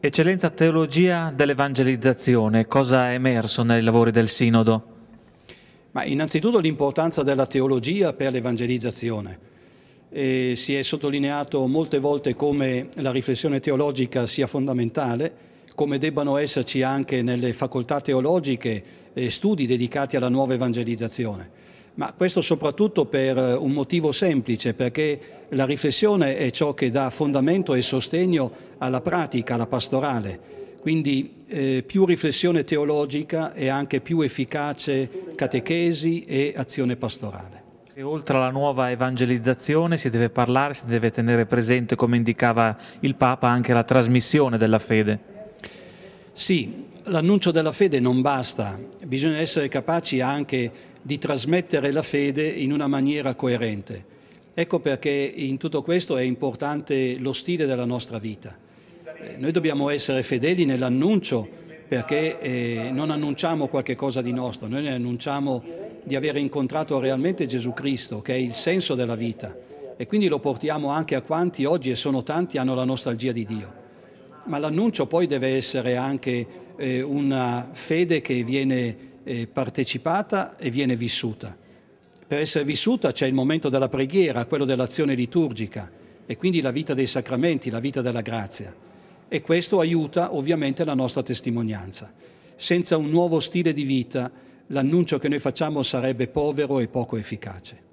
Eccellenza Teologia dell'Evangelizzazione, cosa è emerso nei lavori del Sinodo? Ma innanzitutto l'importanza della teologia per l'evangelizzazione. si è sottolineato molte volte come la riflessione teologica sia fondamentale, come debbano esserci anche nelle facoltà teologiche eh, studi dedicati alla nuova evangelizzazione ma questo soprattutto per eh, un motivo semplice, perché la riflessione è ciò che dà fondamento e sostegno alla pratica, alla pastorale. Quindi eh, più riflessione teologica e anche più efficace catechesi e azione pastorale. E oltre alla nuova evangelizzazione si deve parlare, si deve tenere presente, come indicava il Papa, anche la trasmissione della fede. Sì, l'annuncio della fede non basta, bisogna essere capaci anche di trasmettere la fede in una maniera coerente. Ecco perché in tutto questo è importante lo stile della nostra vita. Eh, noi dobbiamo essere fedeli nell'annuncio perché eh, non annunciamo qualche cosa di nostro, noi ne annunciamo di aver incontrato realmente Gesù Cristo, che è il senso della vita. E quindi lo portiamo anche a quanti oggi, e sono tanti, hanno la nostalgia di Dio. Ma l'annuncio poi deve essere anche eh, una fede che viene eh, partecipata e viene vissuta. Per essere vissuta c'è il momento della preghiera, quello dell'azione liturgica e quindi la vita dei sacramenti, la vita della grazia. E questo aiuta ovviamente la nostra testimonianza. Senza un nuovo stile di vita l'annuncio che noi facciamo sarebbe povero e poco efficace.